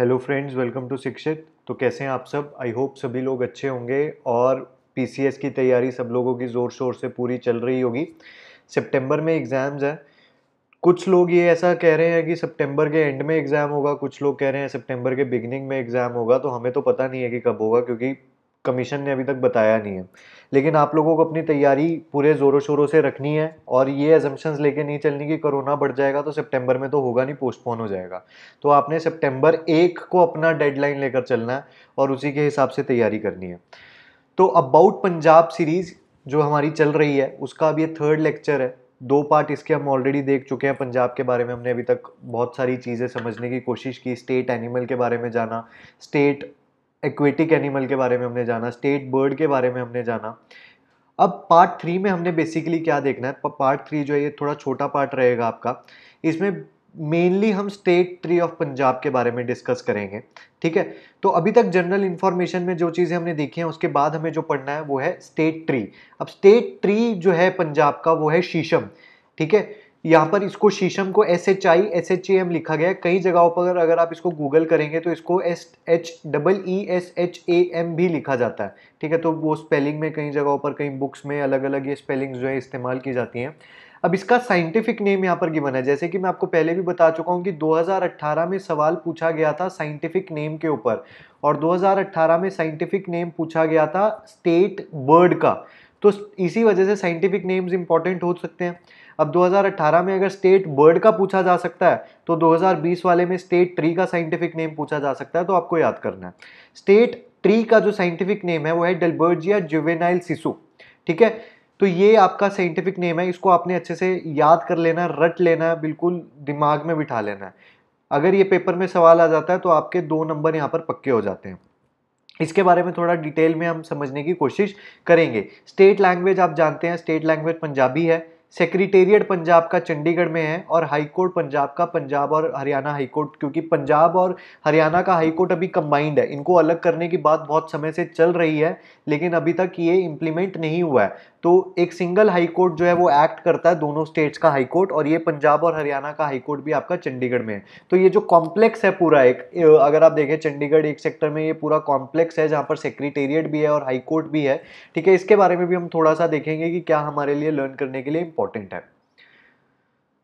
hello friends welcome to शिक्षित तो कैसे हैं आप सब आई होप सभी लोग अच्छे होंगे और पीसीएस की तैयारी सब लोगों की ज़ोर शोर से पूरी चल रही होगी सितंबर में एग्ज़ाम्स हैं कुछ लोग ये ऐसा कह रहे हैं कि सितंबर के एंड में एग्ज़ाम होगा कुछ लोग कह रहे हैं सितंबर के बिगनिंग में एग्ज़ाम होगा तो हमें तो पता नहीं है कि कब होगा क्योंकि कमीशन ने अभी तक बताया नहीं है लेकिन आप लोगों को अपनी तैयारी पूरे ज़ोरों शोरों से रखनी है और ये एजम्पन्स लेके नहीं चलनी कि कोरोना बढ़ जाएगा तो सितंबर में तो होगा नहीं पोस्टपोन हो जाएगा तो आपने सितंबर एक को अपना डेडलाइन लेकर चलना है और उसी के हिसाब से तैयारी करनी है तो अबाउट पंजाब सीरीज़ जो हमारी चल रही है उसका अब ये थर्ड लेक्चर है दो पार्ट इसके हम ऑलरेडी देख चुके हैं पंजाब के बारे में हमने अभी तक बहुत सारी चीज़ें समझने की कोशिश की स्टेट एनिमल के बारे में जाना स्टेट एक्वेटिक एनिमल के बारे में हमने जाना स्टेट बर्ड के बारे में हमने जाना अब पार्ट थ्री में हमने बेसिकली क्या देखना है पार्ट थ्री जो है ये थोड़ा छोटा पार्ट रहेगा आपका इसमें मेनली हम स्टेट ट्री ऑफ पंजाब के बारे में डिस्कस करेंगे ठीक है तो अभी तक जनरल इन्फॉर्मेशन में जो चीज़ें हमने देखी हैं उसके बाद हमें जो पढ़ना है वो है स्टेट ट्री अब स्टेट ट्री जो है पंजाब का वो है शीशम ठीक है यहाँ पर इसको शीशम को S H I S H A M लिखा गया है कई जगहों पर अगर आप इसको गूगल करेंगे तो इसको S H double E S H A M भी लिखा जाता है ठीक है तो वो स्पेलिंग में कई जगहों पर कई बुक्स में अलग अलग ये स्पेलिंग जो है इस्तेमाल की जाती हैं अब इसका साइंटिफिक नेम यहाँ पर गिवन है जैसे कि मैं आपको पहले भी बता चुका हूँ कि 2018 में सवाल पूछा गया था साइंटिफिक नेम के ऊपर और 2018 में साइंटिफिक नेम पूछा गया था स्टेट बर्ड का तो इसी वजह से साइंटिफिक नेम्स इंपॉर्टेंट हो सकते हैं अब 2018 में अगर स्टेट बर्ड का पूछा जा सकता है तो 2020 वाले में स्टेट ट्री का साइंटिफिक नेम पूछा जा सकता है तो आपको याद करना है स्टेट ट्री का जो साइंटिफिक नेम है वो है डेलबर्जिया जुवेनाइल सिसु ठीक है तो ये आपका साइंटिफिक नेम है इसको आपने अच्छे से याद कर लेना रट लेना बिल्कुल दिमाग में बिठा लेना है अगर ये पेपर में सवाल आ जाता है तो आपके दो नंबर यहाँ पर पक्के हो जाते हैं इसके बारे में थोड़ा डिटेल में हम समझने की कोशिश करेंगे स्टेट लैंग्वेज आप जानते हैं स्टेट लैंग्वेज पंजाबी है सेक्रेटेरिएट पंजाब का चंडीगढ़ में है और हाई कोर्ट पंजाब का पंजाब और हरियाणा हाई कोर्ट क्योंकि पंजाब और हरियाणा का हाई कोर्ट अभी कंबाइंड है इनको अलग करने की बात बहुत समय से चल रही है लेकिन अभी तक ये इम्प्लीमेंट नहीं हुआ है तो एक सिंगल हाई कोर्ट जो है वो एक्ट करता है दोनों स्टेट्स का हाई कोर्ट और ये पंजाब और हरियाणा का हाई कोर्ट भी आपका चंडीगढ़ में है तो ये जो कॉम्प्लेक्स है पूरा एक अगर आप देखें चंडीगढ़ एक सेक्टर में ये पूरा कॉम्प्लेक्स है जहाँ पर सेक्रेटेरिएट भी है और हाई कोर्ट भी है ठीक है इसके बारे में भी हम थोड़ा सा देखेंगे कि क्या हमारे लिए लर्न करने के लिए इंपॉर्टेंट है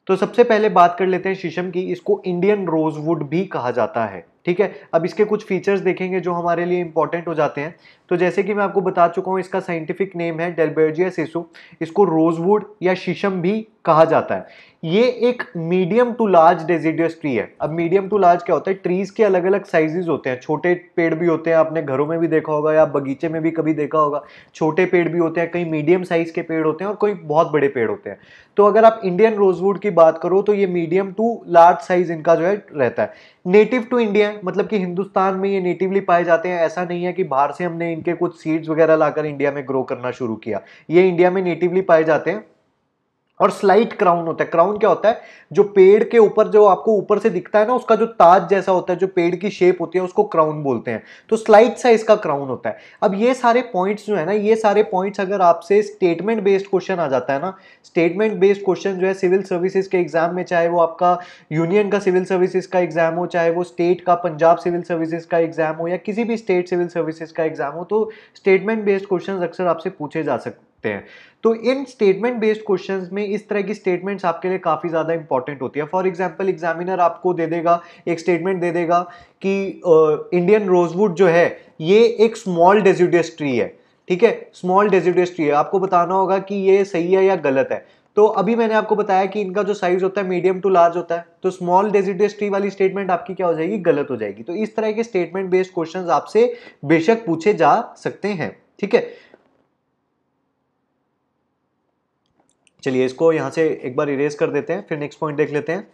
तो सबसे पहले बात कर लेते हैं शीशम की इसको इंडियन रोजवुड भी कहा जाता है ठीक है अब इसके कुछ फीचर्स देखेंगे जो हमारे लिए इंपॉर्टेंट हो जाते हैं तो जैसे कि मैं आपको बता चुका हूँ इसका साइंटिफिक नेम है डेलबर्जिया सेसो इसको रोजवुड या शीशम भी कहा जाता है ये एक medium to large deciduous tree है अब मीडियम टू लार्ज क्या होता है ट्रीज के अलग अलग साइजेस होते हैं छोटे पेड़ भी होते हैं आपने घरों में भी देखा होगा या बगीचे में भी कभी देखा होगा छोटे पेड़ भी होते हैं कई मीडियम साइज के पेड़ होते हैं और कोई बहुत बड़े पेड़ होते हैं तो अगर आप इंडियन रोजवुड की बात करो तो ये मीडियम टू लार्ज साइज इनका जो है रहता है नेटिव टू इंडिया मतलब कि हिंदुस्तान में ये नेटिवली पाए जाते हैं ऐसा नहीं है कि बाहर से हमने इनके कुछ सीड्स वगैरह लाकर इंडिया में ग्रो करना शुरू किया ये इंडिया में नेटिवली पाए जाते हैं और स्लाइट क्राउन होता है क्राउन क्या होता है जो पेड़ के ऊपर जो आपको ऊपर से दिखता है ना उसका जो ताज जैसा होता है जो पेड़ की शेप होती है उसको क्राउन बोलते हैं तो स्लाइट सा इसका क्राउन होता है अब ये सारे पॉइंट्स जो है ना ये सारे पॉइंट्स अगर आपसे स्टेटमेंट बेस्ड क्वेश्चन आ जाता है ना स्टेटमेंट बेस्ड क्वेश्चन जो है सिविल सर्विसेज के एग्जाम में चाहे वो आपका यूनियन का सिविल सर्विसेज का एग्जाम हो चाहे वो स्टेट का पंजाब सिविल सर्विसेज का एग्जाम हो या किसी भी स्टेट सिविल सर्विसेज का एग्जाम हो तो स्टेटमेंट बेस्ड क्वेश्चन अक्सर आपसे पूछे जा सकते सकते हैं तो इन स्टेटमेंट बेस्ड क्वेश्चन में इस तरह की स्टेटमेंट्स आपके लिए काफ़ी ज़्यादा इंपॉर्टेंट होती है फॉर एग्जाम्पल एग्जामिनर आपको दे देगा एक स्टेटमेंट दे देगा कि इंडियन रोजवुड जो है ये एक स्मॉल डेजिडियस ट्री है ठीक है स्मॉल डेजिडियस ट्री है आपको बताना होगा कि ये सही है या गलत है तो अभी मैंने आपको बताया कि इनका जो साइज होता है मीडियम टू लार्ज होता है तो स्मॉल डेजिडियस ट्री वाली स्टेटमेंट आपकी क्या हो जाएगी गलत हो जाएगी तो इस तरह के स्टेटमेंट बेस्ड क्वेश्चन आपसे बेशक पूछे जा सकते हैं ठीक है चलिए इसको यहां से एक बार इरेज कर देते हैं फिर नेक्स्ट पॉइंट देख लेते हैं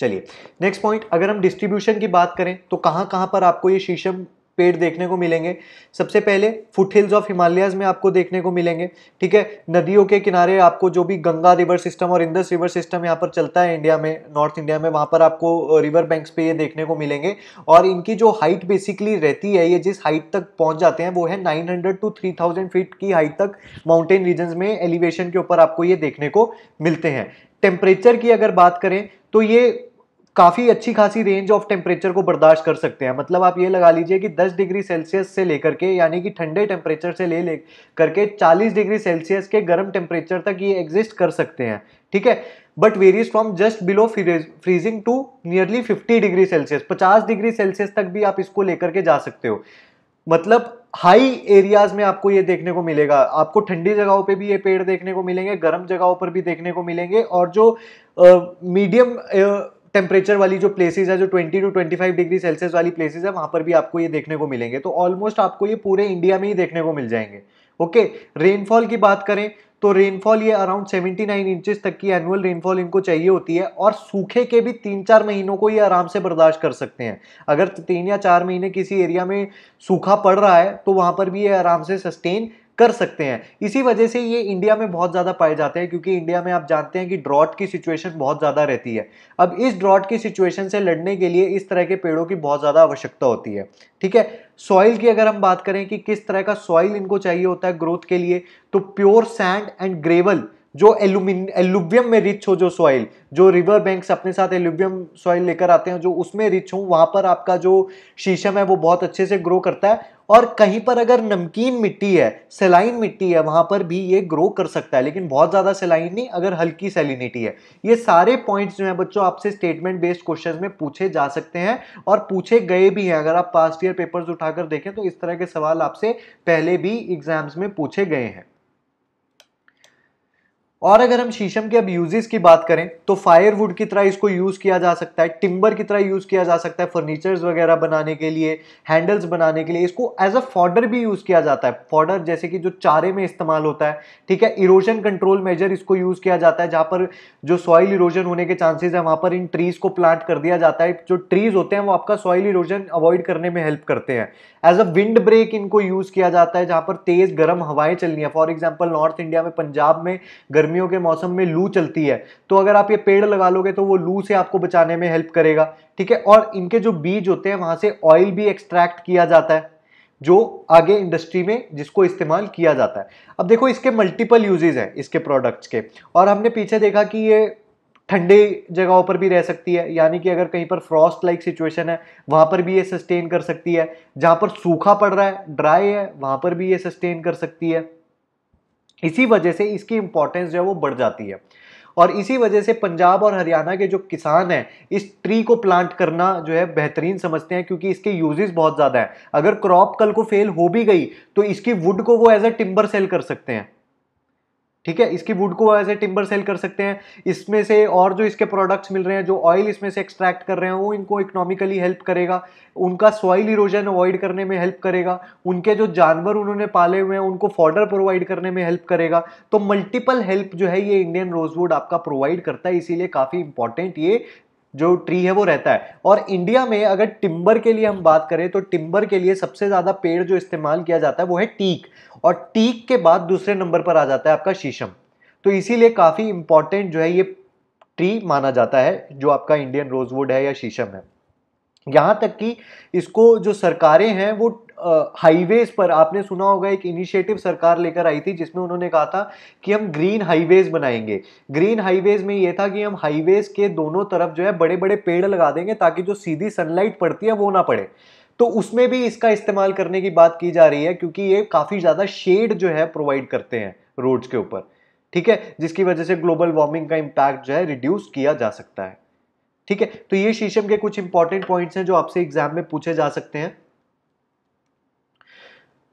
चलिए नेक्स्ट पॉइंट अगर हम डिस्ट्रीब्यूशन की बात करें तो कहां कहां पर आपको ये शीशम पेड़ देखने को मिलेंगे सबसे पहले फुट हिल्स ऑफ हिमालयाज में आपको देखने को मिलेंगे ठीक है नदियों के किनारे आपको जो भी गंगा रिवर सिस्टम और इंदस रिवर सिस्टम यहाँ पर चलता है इंडिया में नॉर्थ इंडिया में वहाँ पर आपको रिवर बैंक्स पे ये देखने को मिलेंगे और इनकी जो हाइट बेसिकली रहती है ये जिस हाइट तक पहुँच जाते हैं वो है नाइन टू थ्री फीट की हाइट तक माउंटेन रीजन में एलिवेशन के ऊपर आपको ये देखने को मिलते हैं टेम्परेचर की अगर बात करें तो ये काफ़ी अच्छी खासी रेंज ऑफ टेम्परेचर को बर्दाश्त कर सकते हैं मतलब आप ये लगा लीजिए कि 10 डिग्री सेल्सियस से लेकर के यानी कि ठंडे टेम्परेचर से ले ले करके 40 डिग्री सेल्सियस के गर्म टेम्परेचर तक ये एग्जिस्ट कर सकते हैं ठीक है but varies from just below freezing to nearly 50 degree Celsius 50 degree Celsius तक भी आप इसको लेकर के जा सकते हो मतलब हाई एरियाज में आपको ये देखने को मिलेगा आपको ठंडी जगहों पे भी ये पेड़ देखने को मिलेंगे गर्म जगहों पर भी देखने को मिलेंगे और जो मीडियम uh, टेम्परेचर वाली जो प्लेसेस है जो 20 टू 25 डिग्री सेल्सियस वाली प्लेसेस है वहाँ पर भी आपको ये देखने को मिलेंगे तो ऑलमोस्ट आपको ये पूरे इंडिया में ही देखने को मिल जाएंगे ओके रेनफॉल की बात करें तो रेनफॉल ये अराउंड 79 नाइन इंचज तक की एनुअल रेनफॉल इनको चाहिए होती है और सूखे के भी तीन चार महीनों को ये आराम से बर्दाश्त कर सकते हैं अगर तीन या चार महीने किसी एरिया में सूखा पड़ रहा है तो वहाँ पर भी ये आराम से सस्टेन कर सकते हैं इसी वजह से ये इंडिया में बहुत ज़्यादा पाए जाते हैं क्योंकि इंडिया में आप जानते हैं कि ड्रॉट की सिचुएशन बहुत ज़्यादा रहती है अब इस ड्रॉट की सिचुएशन से लड़ने के लिए इस तरह के पेड़ों की बहुत ज़्यादा आवश्यकता होती है ठीक है सॉइल की अगर हम बात करें कि किस तरह का सॉइल इनको चाहिए होता है ग्रोथ के लिए तो प्योर सैंड एंड ग्रेवल जो एलुमिन एलुबियम में रिच हो जो सॉइल जो रिवर बैंक्स अपने साथ एलुबियम सॉइल लेकर आते हैं जो उसमें रिच हो वहाँ पर आपका जो शीशम है वो बहुत अच्छे से ग्रो करता है और कहीं पर अगर नमकीन मिट्टी है सेलाइन मिट्टी है वहाँ पर भी ये ग्रो कर सकता है लेकिन बहुत ज़्यादा सेलाइन नहीं अगर हल्की सेलिनिटी है ये सारे पॉइंट्स जो हैं बच्चों आपसे स्टेटमेंट बेस्ड क्वेश्चन में पूछे जा सकते हैं और पूछे गए भी हैं अगर आप पास्ट ईयर पेपर्स उठाकर देखें तो इस तरह के सवाल आपसे पहले भी एग्जाम्स में पूछे गए हैं और अगर हम शीशम के अब यूजेस की बात करें तो फायरवुड की तरह इसको यूज़ किया जा सकता है टिम्बर की तरह यूज़ किया जा सकता है फर्नीचर्स वगैरह बनाने के लिए हैंडल्स बनाने के लिए इसको एज अ फॉडर भी यूज़ किया जाता है फॉर्डर जैसे कि जो चारे में इस्तेमाल होता है ठीक है इरोजन कंट्रोल मेजर इसको यूज़ किया जाता है जहाँ पर जो सॉइल इरोजन होने के चांसेज है वहाँ पर इन ट्रीज़ को प्लांट कर दिया जाता है जो ट्रीज़ होते हैं वो आपका सॉइल इरोजन अवॉइड करने में हेल्प करते हैं एज अ विंड ब्रेक इनको यूज़ किया जाता है जहां पर तेज़ गर्म हवाएं चलनी है फॉर एग्जाम्पल नॉर्थ इंडिया में पंजाब में गर्मी गर्मियों के मौसम में लू चलती है तो अगर आप ये पेड़ लगा लोगे तो वो लू से आपको बचाने में हेल्प करेगा ठीक है और इनके जो बीज होते हैं वहाँ से ऑयल भी एक्सट्रैक्ट किया जाता है जो आगे इंडस्ट्री में जिसको इस्तेमाल किया जाता है अब देखो इसके मल्टीपल यूजेज हैं इसके प्रोडक्ट्स के और हमने पीछे देखा कि ये ठंडे जगहों पर भी रह सकती है यानी कि अगर कहीं पर फ्रॉस्ट लाइक सिचुएशन है वहाँ पर भी ये सस्टेन कर सकती है जहाँ पर सूखा पड़ रहा है ड्राई है वहाँ पर भी ये सस्टेन कर सकती है इसी वजह से इसकी इंपॉर्टेंस जो है वो बढ़ जाती है और इसी वजह से पंजाब और हरियाणा के जो किसान हैं इस ट्री को प्लांट करना जो है बेहतरीन समझते हैं क्योंकि इसके यूजेस बहुत ज़्यादा हैं अगर क्रॉप कल को फेल हो भी गई तो इसकी वुड को वो एज अ टिम्बर सेल कर सकते हैं ठीक है इसकी वुड को ऐसे टिम्बर सेल कर सकते हैं इसमें से और जो इसके प्रोडक्ट्स मिल रहे हैं जो ऑयल इसमें से एक्सट्रैक्ट कर रहे हैं वो इनको इकोनॉमिकली हेल्प करेगा उनका सॉइल इरोजन अवॉइड करने में हेल्प करेगा उनके जो जानवर उन्होंने पाले हुए हैं उनको फॉर्डर प्रोवाइड करने में हेल्प करेगा तो मल्टीपल हेल्प जो है ये इंडियन रोजवुड आपका प्रोवाइड करता है इसीलिए काफ़ी इंपॉर्टेंट ये जो ट्री है वो रहता है और इंडिया में अगर टिम्बर के लिए हम बात करें तो टिम्बर के लिए सबसे ज़्यादा पेड़ जो इस्तेमाल किया जाता है वो है टीक और टीक के बाद दूसरे नंबर पर आ जाता है आपका शीशम तो इसीलिए काफ़ी इंपॉर्टेंट जो है ये ट्री माना जाता है जो आपका इंडियन रोजवुड है या शीशम है यहाँ तक कि इसको जो सरकारें हैं वो हाईवेज पर आपने सुना होगा एक इनिशिएटिव सरकार लेकर आई थी जिसमें उन्होंने कहा था कि हम ग्रीन हाईवेज बनाएंगे ग्रीन हाईवेज में यह था कि हम हाईवेज के दोनों तरफ जो है बड़े बड़े पेड़ लगा देंगे ताकि जो सीधी सनलाइट पड़ती है वो ना पड़े तो उसमें भी इसका इस्तेमाल करने की बात की जा रही है क्योंकि ये काफ़ी ज़्यादा शेड जो है प्रोवाइड करते हैं रोड्स के ऊपर ठीक है जिसकी वजह से ग्लोबल वार्मिंग का इम्पैक्ट जो है रिड्यूस किया जा सकता है ठीक है तो ये शीशम के कुछ इंपॉर्टेंट पॉइंट्स हैं जो आपसे एग्जाम में पूछे जा सकते हैं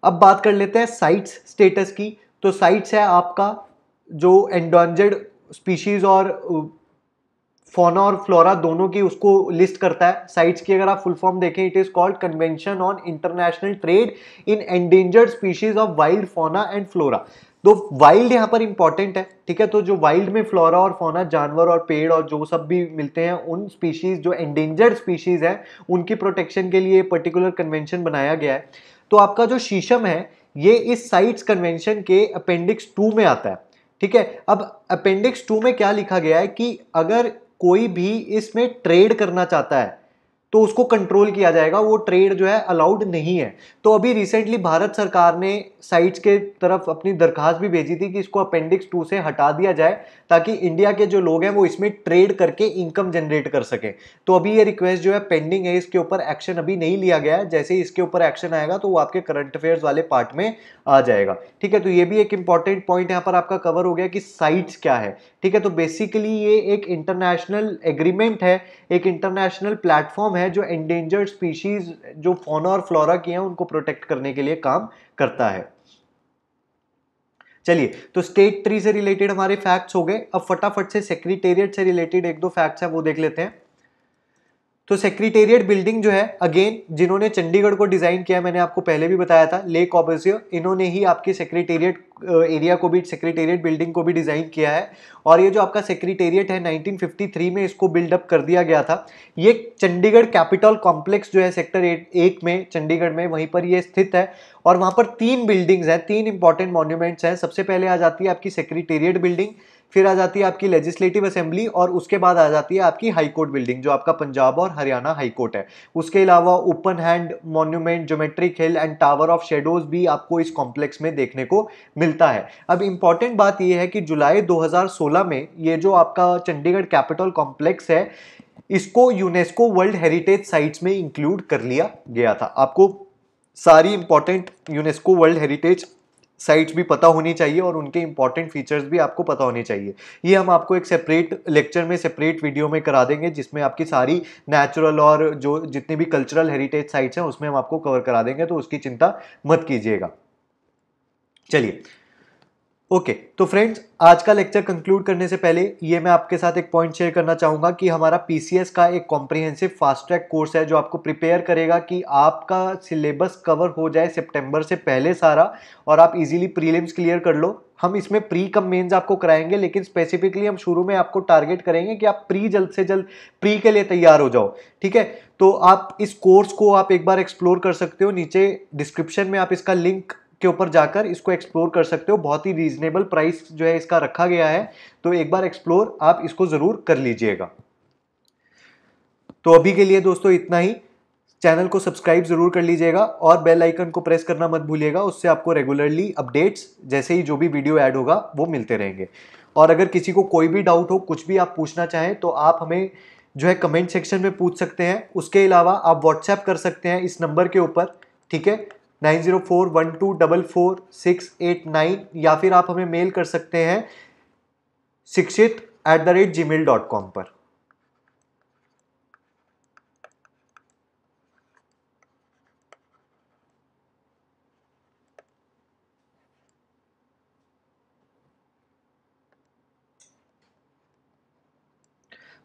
अब बात कर लेते हैं साइट्स स्टेटस की तो साइट्स है आपका जो एंडोंजर्ड स्पीशीज़ और फोना uh, और फ्लोरा दोनों की उसको लिस्ट करता है साइट्स की अगर आप फुल फॉर्म देखें it is called convention on international trade in endangered species of wild fauna and flora तो वाइल्ड यहाँ पर इंपॉर्टेंट है ठीक है तो जो वाइल्ड में फ्लोरा और फोना जानवर और पेड़ और जो सब भी मिलते हैं उन स्पीशीज जो एंडेंजर्ड स्पीशीज हैं उनकी प्रोटेक्शन के लिए पर्टिकुलर कन्वेंशन बनाया गया है तो आपका जो शीशम है ये इस साइट्स कन्वेंशन के अपेंडिक्स टू में आता है ठीक है अब अपेंडिक्स टू में क्या लिखा गया है कि अगर कोई भी इसमें ट्रेड करना चाहता है तो उसको कंट्रोल किया जाएगा वो ट्रेड जो है अलाउड नहीं है तो अभी रिसेंटली भारत सरकार ने साइट्स के तरफ अपनी दरखास्त भी भेजी थी कि इसको अपेंडिक्स टू से हटा दिया जाए ताकि इंडिया के जो लोग हैं वो इसमें ट्रेड करके इनकम जनरेट कर सकें तो अभी ये रिक्वेस्ट जो है पेंडिंग है इसके ऊपर एक्शन अभी नहीं लिया गया है जैसे ही इसके ऊपर एक्शन आएगा तो वो आपके करंट अफेयर्स वाले पार्ट में आ जाएगा ठीक है तो ये भी एक इंपॉर्टेंट पॉइंट यहाँ पर आपका कवर हो गया कि साइट्स क्या है ठीक है तो बेसिकली ये एक इंटरनेशनल एग्रीमेंट है एक इंटरनेशनल प्लेटफॉर्म है जो एंडेंजर्ड स्पीशीज जो फोना और फ्लोरा की हैं उनको प्रोटेक्ट करने के लिए काम करता है चलिए तो स्टेट ट्री से रिलेटेड हमारे फैक्ट्स हो गए अब फटाफट से सेक्रेटेरिएट से रिलेटेड एक दो फैक्ट्स हैं वो देख लेते हैं तो सेक्रेटेरिएट बिल्डिंग जो है अगेन जिन्होंने चंडीगढ़ को डिज़ाइन किया मैंने आपको पहले भी बताया था ले कॉबेसियर इन्होंने ही आपके सेक्रेटेरिएट एरिया को भी सेक्रेटेरिएट बिल्डिंग को भी डिज़ाइन किया है और ये जो आपका सेक्रेटेरिएट है 1953 में इसको बिल्डअप कर दिया गया था ये चंडीगढ़ कैपिटल कॉम्प्लेक्स जो है सेक्टर एट एक में चंडीगढ़ में वहीं पर ये स्थित है और वहाँ पर तीन बिल्डिंग्स हैं तीन इंपॉर्टेंट मॉन्यूमेंट्स हैं सबसे पहले आ जाती है आपकी सेक्रेटेरिएट बिल्डिंग फिर आ जाती है आपकी लेजिस्लेटिव असेंबली और उसके बाद आ जाती है आपकी हाई कोर्ट बिल्डिंग जो आपका पंजाब और हरियाणा हाई कोर्ट है उसके अलावा open hand monument geometric hill and tower of shadows भी आपको इस कॉम्प्लेक्स में देखने को मिलता है अब इंपॉर्टेंट बात यह है कि जुलाई दो में ये जो आपका चंडीगढ़ कैपिटल कॉम्प्लेक्स है इसको यूनेस्को वर्ल्ड हेरिटेज साइट्स में इंक्लूड कर लिया गया था आपको सारी important UNESCO world heritage sites भी पता होनी चाहिए और उनके इंपॉर्टेंट फीचर्स भी आपको पता होने चाहिए ये हम आपको एक सेपरेट लेक्चर में सेपरेट वीडियो में करा देंगे जिसमें आपकी सारी नेचुरल और जो जितने भी कल्चरल हेरिटेज साइट्स हैं उसमें हम आपको कवर करा देंगे तो उसकी चिंता मत कीजिएगा चलिए ओके okay, तो फ्रेंड्स आज का लेक्चर कंक्लूड करने से पहले ये मैं आपके साथ एक पॉइंट शेयर करना चाहूँगा कि हमारा पीसीएस का एक कॉम्प्रिहेंसिव फास्ट ट्रैक कोर्स है जो आपको प्रिपेयर करेगा कि आपका सिलेबस कवर हो जाए सितंबर से पहले सारा और आप इजीली प्रीलिम्स क्लियर कर लो हम इसमें प्री कम मेन्स आपको कराएंगे लेकिन स्पेसिफिकली हम शुरू में आपको टारगेट करेंगे कि आप प्री जल्द से जल्द प्री के लिए तैयार हो जाओ ठीक है तो आप इस कोर्स को आप एक बार एक्सप्लोर कर सकते हो नीचे डिस्क्रिप्शन में आप इसका लिंक के ऊपर जाकर इसको एक्सप्लोर कर सकते हो बहुत ही रीजनेबल प्राइस जो है इसका रखा गया है तो एक बार एक्सप्लोर आप इसको ज़रूर कर लीजिएगा तो अभी के लिए दोस्तों इतना ही चैनल को सब्सक्राइब जरूर कर लीजिएगा और बेल आइकन को प्रेस करना मत भूलिएगा उससे आपको रेगुलरली अपडेट्स जैसे ही जो भी वीडियो ऐड होगा वो मिलते रहेंगे और अगर किसी को कोई भी डाउट हो कुछ भी आप पूछना चाहें तो आप हमें जो है कमेंट सेक्शन में पूछ सकते हैं उसके अलावा आप व्हाट्सएप कर सकते हैं इस नंबर के ऊपर ठीक है nine zero four one two double four six eight nine या फिर आप हमें मेल कर सकते हैं Shikshit at the rate Gmail dot com पर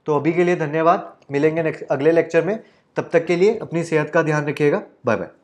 तो अभी के लिए धन्यवाद मिलेंगे अगले लेक्चर में तब तक के लिए अपनी सेहत का ध्यान रखिएगा बाय बाय